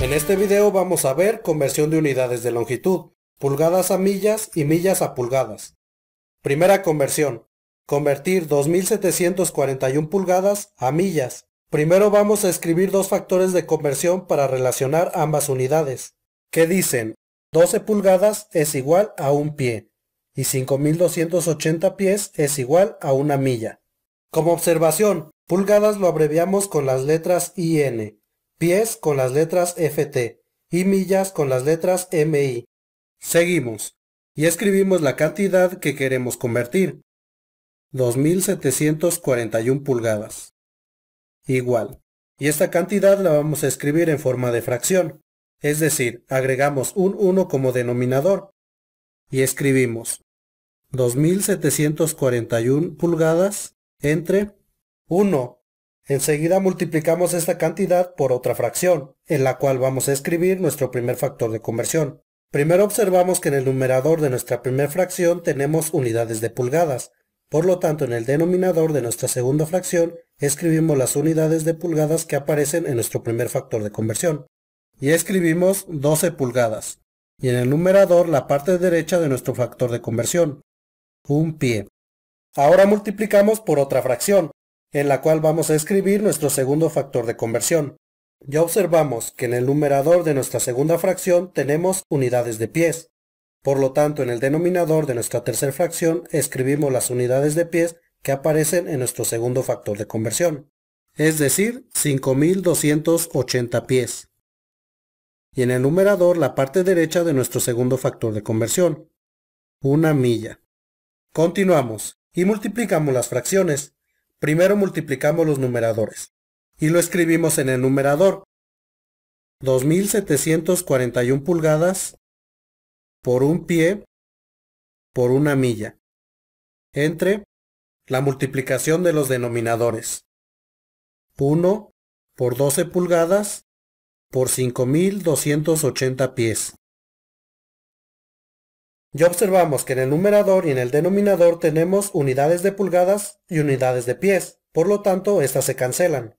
En este video vamos a ver conversión de unidades de longitud, pulgadas a millas y millas a pulgadas. Primera conversión. Convertir 2741 pulgadas a millas. Primero vamos a escribir dos factores de conversión para relacionar ambas unidades, que dicen 12 pulgadas es igual a un pie y 5280 pies es igual a una milla. Como observación, pulgadas lo abreviamos con las letras IN, pies con las letras FT y millas con las letras MI. Seguimos y escribimos la cantidad que queremos convertir. 2741 pulgadas. Igual. Y esta cantidad la vamos a escribir en forma de fracción. Es decir, agregamos un 1 como denominador. Y escribimos 2741 pulgadas entre 1 Enseguida multiplicamos esta cantidad por otra fracción, en la cual vamos a escribir nuestro primer factor de conversión. Primero observamos que en el numerador de nuestra primera fracción tenemos unidades de pulgadas, por lo tanto en el denominador de nuestra segunda fracción escribimos las unidades de pulgadas que aparecen en nuestro primer factor de conversión. Y escribimos 12 pulgadas. Y en el numerador la parte derecha de nuestro factor de conversión, un pie. Ahora multiplicamos por otra fracción, en la cual vamos a escribir nuestro segundo factor de conversión. Ya observamos que en el numerador de nuestra segunda fracción tenemos unidades de pies. Por lo tanto, en el denominador de nuestra tercera fracción escribimos las unidades de pies que aparecen en nuestro segundo factor de conversión, es decir, 5280 pies. Y en el numerador la parte derecha de nuestro segundo factor de conversión, una milla. Continuamos y multiplicamos las fracciones. Primero multiplicamos los numeradores y lo escribimos en el numerador. 2.741 pulgadas por un pie por una milla entre la multiplicación de los denominadores. 1 por 12 pulgadas por 5.280 pies. Ya observamos que en el numerador y en el denominador tenemos unidades de pulgadas y unidades de pies, por lo tanto estas se cancelan.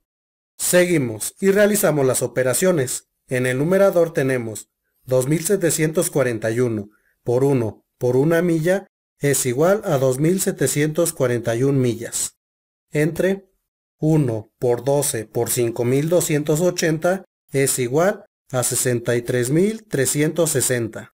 Seguimos y realizamos las operaciones. En el numerador tenemos 2741 por 1 por una milla es igual a 2741 millas. Entre 1 por 12 por 5280 es igual a 63360.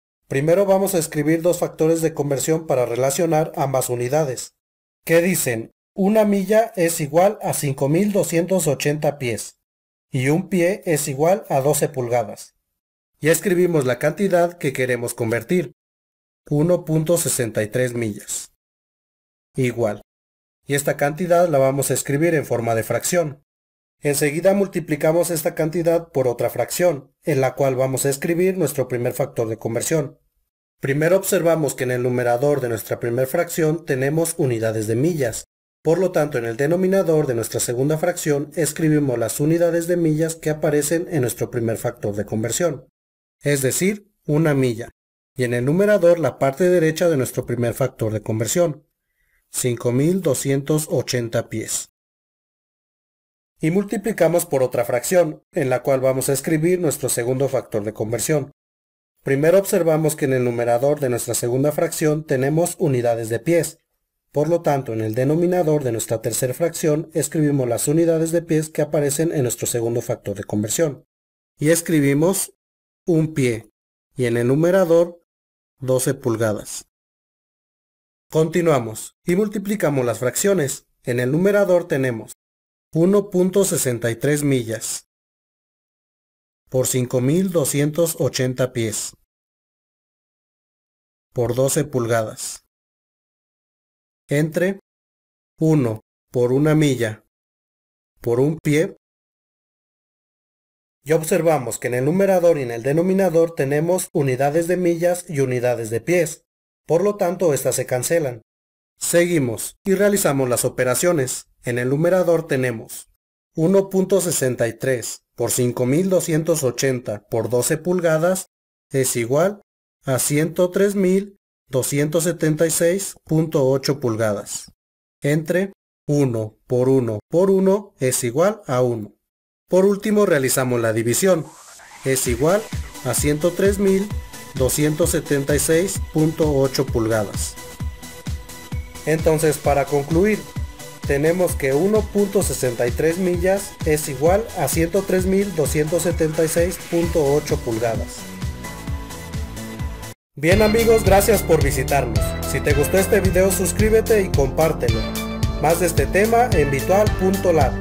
Primero vamos a escribir dos factores de conversión para relacionar ambas unidades, que dicen una milla es igual a 5280 pies y un pie es igual a 12 pulgadas. Ya escribimos la cantidad que queremos convertir, 1.63 millas. Igual. Y esta cantidad la vamos a escribir en forma de fracción. Enseguida multiplicamos esta cantidad por otra fracción, en la cual vamos a escribir nuestro primer factor de conversión, Primero observamos que en el numerador de nuestra primera fracción tenemos unidades de millas. Por lo tanto, en el denominador de nuestra segunda fracción escribimos las unidades de millas que aparecen en nuestro primer factor de conversión, es decir, una milla, y en el numerador la parte derecha de nuestro primer factor de conversión, 5280 pies. Y multiplicamos por otra fracción, en la cual vamos a escribir nuestro segundo factor de conversión, Primero observamos que en el numerador de nuestra segunda fracción tenemos unidades de pies. Por lo tanto, en el denominador de nuestra tercera fracción escribimos las unidades de pies que aparecen en nuestro segundo factor de conversión. Y escribimos un pie. Y en el numerador, 12 pulgadas. Continuamos y multiplicamos las fracciones. En el numerador tenemos 1.63 millas por 5.280 pies, por 12 pulgadas, entre 1 por una milla, por un pie, y observamos que en el numerador y en el denominador tenemos unidades de millas y unidades de pies, por lo tanto estas se cancelan. Seguimos y realizamos las operaciones. En el numerador tenemos 1.63 por 5.280 por 12 pulgadas es igual a 103.276.8 pulgadas. Entre 1 por 1 por 1 es igual a 1. Por último realizamos la división. Es igual a 103.276.8 pulgadas. Entonces para concluir, tenemos que 1.63 millas es igual a 103.276.8 pulgadas. Bien amigos, gracias por visitarnos. Si te gustó este video suscríbete y compártelo. Más de este tema en virtual.lab.